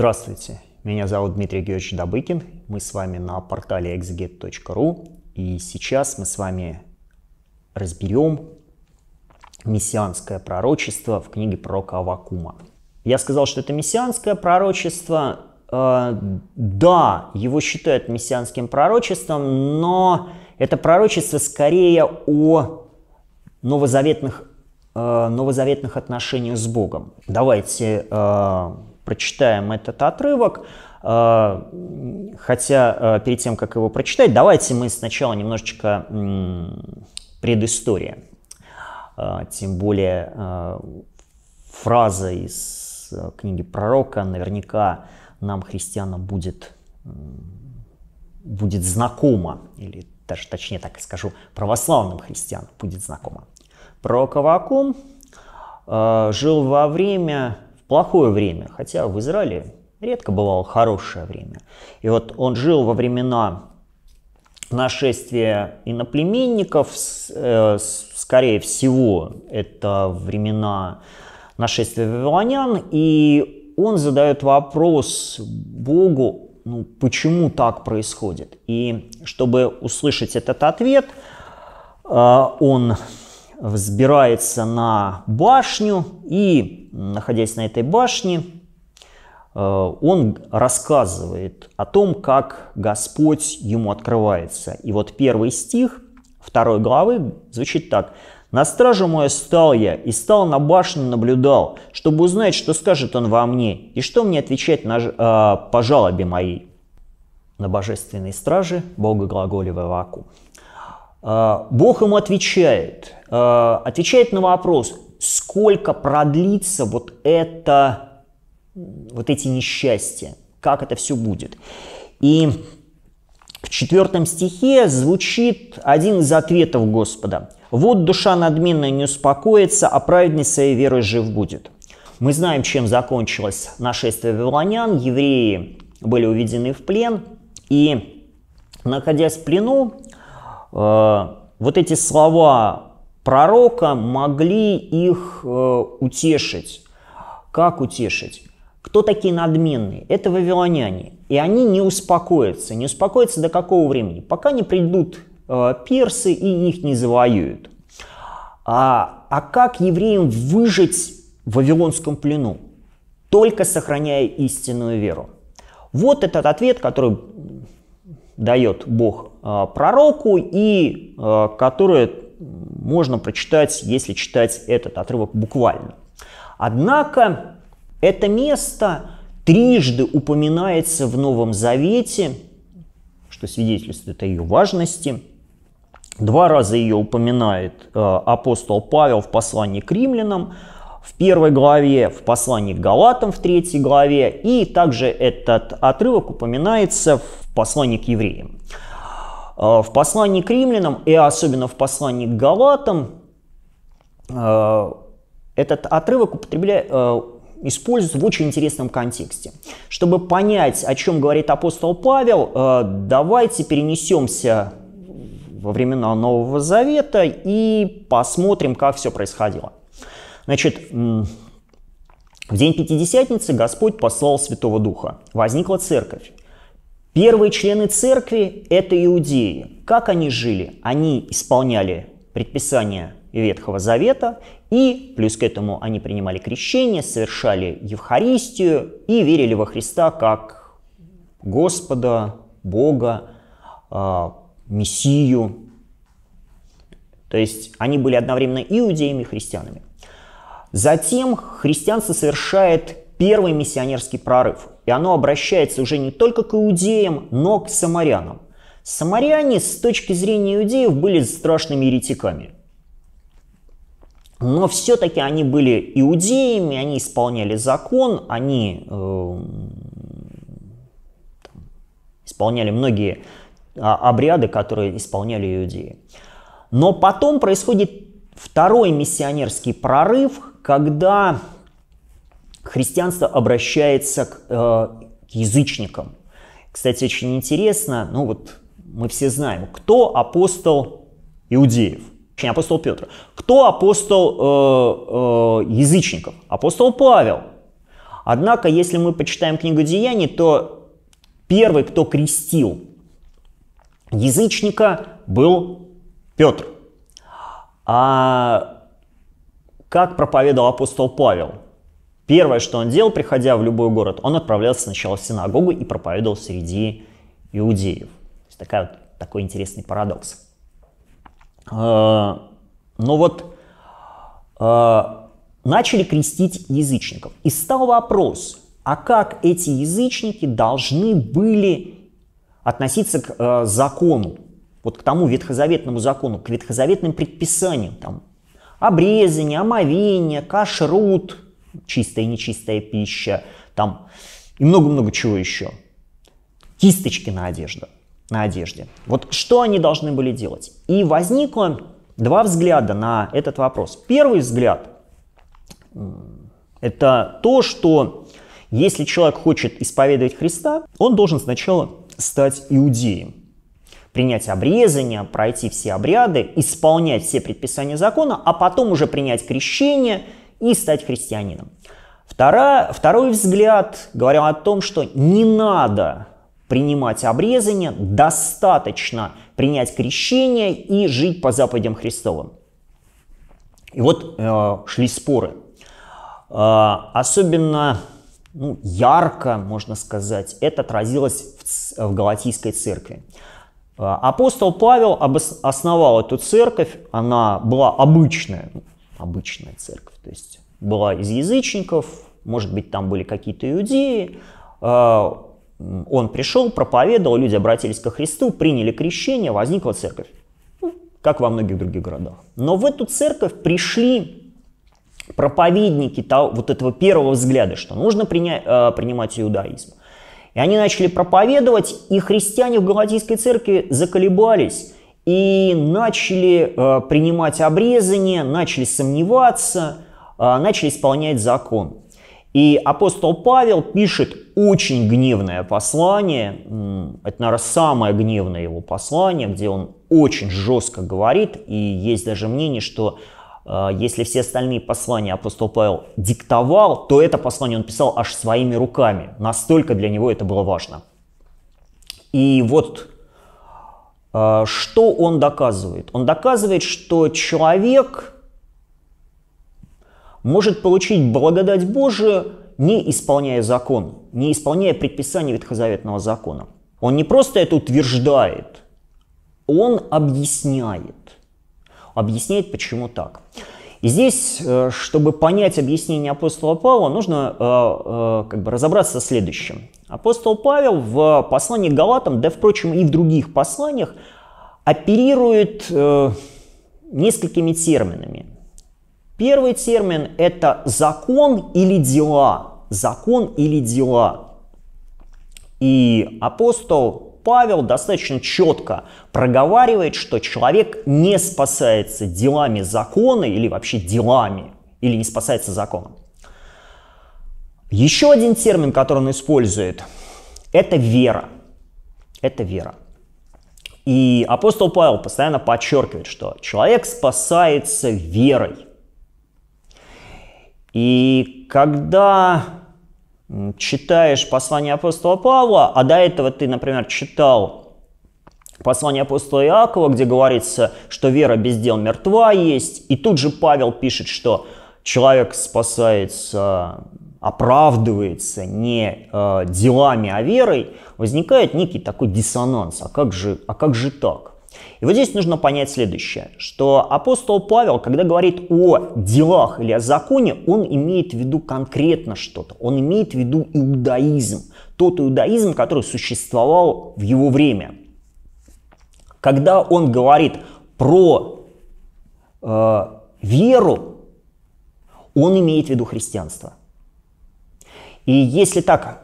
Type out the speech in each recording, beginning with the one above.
Здравствуйте, меня зовут Дмитрий Георгиевич Добыкин, мы с вами на портале exget.ru и сейчас мы с вами разберем мессианское пророчество в книге пророка Авакума. Я сказал, что это мессианское пророчество, э, да, его считают мессианским пророчеством, но это пророчество скорее о новозаветных, э, новозаветных отношениях с Богом. Давайте э, прочитаем этот отрывок. А, хотя а, перед тем, как его прочитать, давайте мы сначала немножечко предыстория. А, тем более фраза из книги пророка наверняка нам, христианам, будет, будет знакома, или даже точнее так скажу, православным христианам будет знакома. Пророк Авакум жил во время плохое время, хотя в Израиле редко бывало хорошее время. И вот он жил во времена нашествия иноплеменников, э, скорее всего, это времена нашествия вавилонян, и он задает вопрос Богу, ну, почему так происходит. И чтобы услышать этот ответ, э, он взбирается на башню, и, находясь на этой башне, э, он рассказывает о том, как Господь ему открывается. И вот первый стих второй главы звучит так. «На стражу мою стал я, и стал на башню наблюдал, чтобы узнать, что скажет он во мне, и что мне отвечать на, э, по жалобе моей». На божественной страже Бога глаголевая вакуум. А, Бог ему отвечает, а, отвечает на вопрос, сколько продлится вот это, вот эти несчастья, как это все будет. И в четвертом стихе звучит один из ответов Господа. «Вот душа надменная не успокоится, а праведный своей верой жив будет». Мы знаем, чем закончилось нашествие вавилонян. Евреи были уведены в плен, и, находясь в плену, Э, вот эти слова пророка могли их э, утешить. Как утешить? Кто такие надменные? Это вавилоняне. И они не успокоятся. Не успокоятся до какого времени? Пока не придут э, персы и их не завоюют. А, а как евреям выжить в вавилонском плену? Только сохраняя истинную веру. Вот этот ответ, который дает Бог а, пророку и а, которое можно прочитать, если читать этот отрывок буквально. Однако это место трижды упоминается в Новом Завете, что свидетельствует о ее важности. Два раза ее упоминает а, апостол Павел в послании к римлянам, в первой главе, в послании к Галатам в третьей главе, и также этот отрывок упоминается в послании к евреям. А, в послании к римлянам и особенно в послании к галатам а, этот отрывок а, используется в очень интересном контексте. Чтобы понять, о чем говорит апостол Павел, давайте перенесемся во времена Нового Завета и посмотрим, как все происходило. Значит, в день Пятидесятницы Господь послал Святого Духа. Возникла церковь. Первые члены церкви – это иудеи. Как они жили? Они исполняли предписания Ветхого Завета, и плюс к этому они принимали крещение, совершали Евхаристию и верили во Христа как Господа, Бога, а, Мессию. То есть они были одновременно иудеями и христианами. Затем христианство совершает первый миссионерский прорыв. И оно обращается уже не только к иудеям, но к самарянам. Самаряне с точки зрения иудеев были страшными еретиками. Но все-таки они были иудеями, они исполняли закон, они э, исполняли многие а, обряды, которые исполняли иудеи. Но потом происходит второй миссионерский прорыв, когда христианство обращается к, э, к язычникам. Кстати, очень интересно, ну вот мы все знаем, кто апостол иудеев, точнее апостол Петр, кто апостол э, э, язычников, апостол Павел. Однако, если мы почитаем книгу Деяний, то первый, кто крестил язычника, был Петр. А как проповедовал апостол Павел? Первое, что он делал, приходя в любой город, он отправлялся сначала в синагогу и проповедовал среди иудеев. То есть такая, такой интересный парадокс. А, Но ну вот а, начали крестить язычников. И стал вопрос, а как эти язычники должны были относиться к а, закону, вот к тому ветхозаветному закону, к ветхозаветным предписаниям, там, обрезание, омовение, кашрут – чистая и нечистая пища, там и много-много чего еще. Кисточки на одежду, на одежде. Вот что они должны были делать? И возникло два взгляда на этот вопрос. Первый взгляд – это то, что если человек хочет исповедовать Христа, он должен сначала стать иудеем, принять обрезание, пройти все обряды, исполнять все предписания закона, а потом уже принять крещение – и стать христианином. Вторая, второй взгляд говорил о том, что не надо принимать обрезание, достаточно принять крещение и жить по заповедям Христовым. И вот э, шли споры. Э, особенно ну, ярко, можно сказать, это отразилось в, в Галатийской церкви. Э, апостол Павел основал эту церковь, она была обычная, обычная церковь. То есть была из язычников, может быть, там были какие-то иудеи. А, он пришел, проповедовал, люди обратились ко Христу, приняли крещение, возникла церковь, ну, как во многих других городах. Но в эту церковь пришли проповедники того, вот этого первого взгляда, что нужно приня- а, принимать иудаизм. И они начали проповедовать, и христиане в Галатийской церкви заколебались и начали э, принимать обрезание, начали сомневаться, э, начали исполнять закон. И апостол Павел пишет очень гневное послание, это, наверное, самое гневное его послание, где он очень жестко говорит, и есть даже мнение, что э, если все остальные послания апостол Павел диктовал, то это послание он писал аж своими руками. Настолько для него это было важно. И вот а, что он доказывает? Он доказывает, что человек может получить благодать Божию, не исполняя закон, не исполняя предписания Ветхозаветного закона. Он не просто это утверждает, он объясняет. Объясняет, почему так. И здесь, э, чтобы понять объяснение апостола Павла, нужно э, э, как бы разобраться со следующим. Апостол Павел в послании к Галатам, да, впрочем, и в других посланиях, оперирует несколькими терминами. Первый термин – это закон или дела. Закон или дела. И апостол Павел достаточно четко проговаривает, что человек не спасается делами закона или вообще делами, или не спасается законом. Еще один термин, который он использует, это вера. Это вера. И апостол Павел постоянно подчеркивает, что человек спасается верой. И когда читаешь послание апостола Павла, а до этого ты, например, читал послание апостола Иакова, где говорится, что вера без дел мертва есть, и тут же Павел пишет, что человек спасается, оправдывается не э, делами, а верой, возникает некий такой диссонанс. А как же, а как же так? И вот здесь нужно понять следующее, что апостол Павел, когда говорит о делах или о законе, он имеет в виду конкретно что-то, он имеет в виду иудаизм, тот иудаизм, который существовал в его время. Когда он говорит про э, веру, он имеет в виду христианство. И если так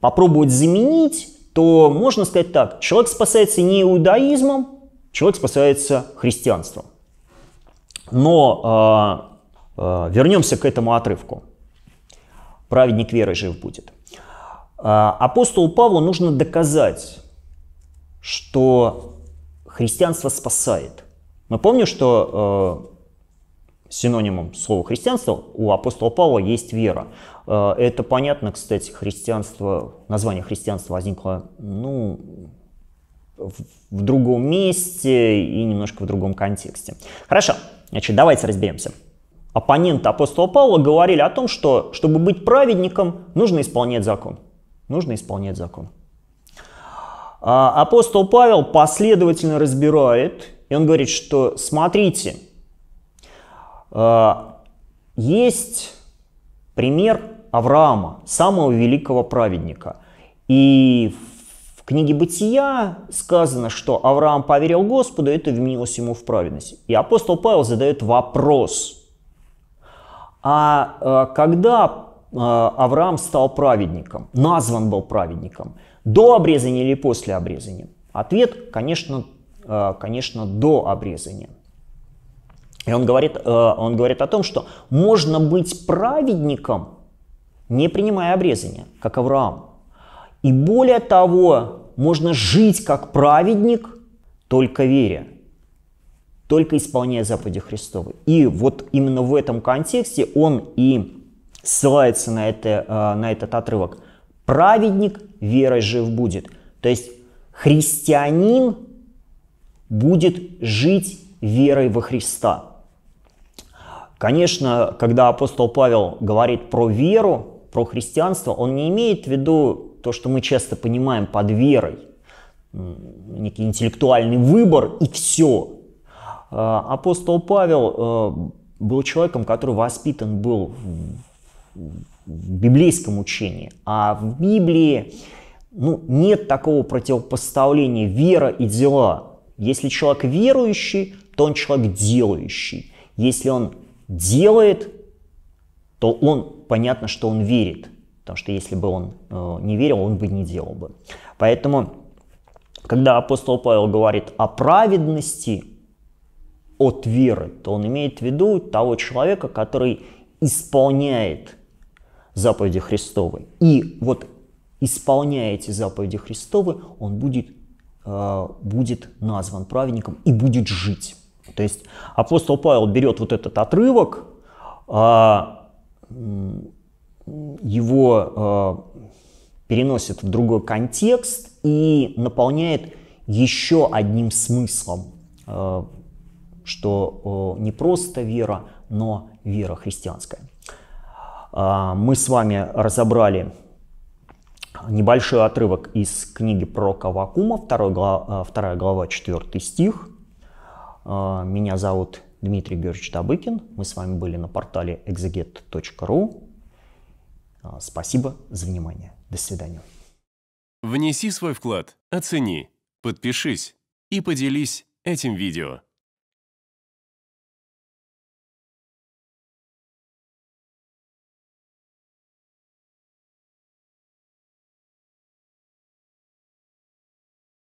попробовать заменить, то можно сказать так, человек спасается не иудаизмом, человек спасается христианством. Но э, э, вернемся к этому отрывку. Праведник веры жив будет. Э, апостолу Павлу нужно доказать, что христианство спасает. Мы помним, что э, синонимом слова христианство у апостола Павла есть вера. Э, это понятно, кстати, христианство, название христианства возникло, ну, в другом месте и немножко в другом контексте. Хорошо, значит, давайте разберемся. Оппоненты апостола Павла говорили о том, что чтобы быть праведником, нужно исполнять закон. Нужно исполнять закон. А апостол Павел последовательно разбирает, и он говорит, что смотрите, а, есть пример Авраама, самого великого праведника. И в книге Бытия сказано, что Авраам поверил Господу, и это вменилось ему в праведность. И апостол Павел задает вопрос. А э, когда э, Авраам стал праведником, назван был праведником, до обрезания или после обрезания? Ответ, конечно, э, конечно, до обрезания. И он говорит, он говорит о том, что можно быть праведником, не принимая обрезания, как Авраам. И более того, можно жить как праведник, только веря, только исполняя заповеди Христовы. И вот именно в этом контексте он и ссылается на, это, э, на этот отрывок. Праведник верой жив будет. То есть христианин будет жить верой во Христа. Конечно, когда апостол Павел говорит про веру, про христианство, он не имеет в виду то, что мы часто понимаем под верой, некий интеллектуальный выбор и все. А, апостол Павел э, был человеком, который воспитан был в библейском учении, а в Библии ну, нет такого противопоставления вера и дела. Если человек верующий, то он человек делающий. Если он делает, то он, понятно, что он верит. Потому что если бы он э, не верил, он бы не делал бы. Поэтому, когда апостол Павел говорит о праведности от веры, то он имеет в виду того человека, который исполняет заповеди Христовы. И вот исполняя эти заповеди Христовы, он будет, э, будет назван праведником и будет жить. То есть апостол Павел берет вот этот отрывок, а, его э, переносит в другой контекст и наполняет еще одним смыслом, э, что э, не просто вера, но вера христианская. Э, мы с вами разобрали небольшой отрывок из книги пророка Вакума, 2 э, глава, 2 глава 4 стих. Э, меня зовут Дмитрий Георгиевич Табыкин. Мы с вами были на портале exeget.ru. А, спасибо за внимание. До свидания. Внеси свой вклад, оцени, подпишись и поделись этим видео.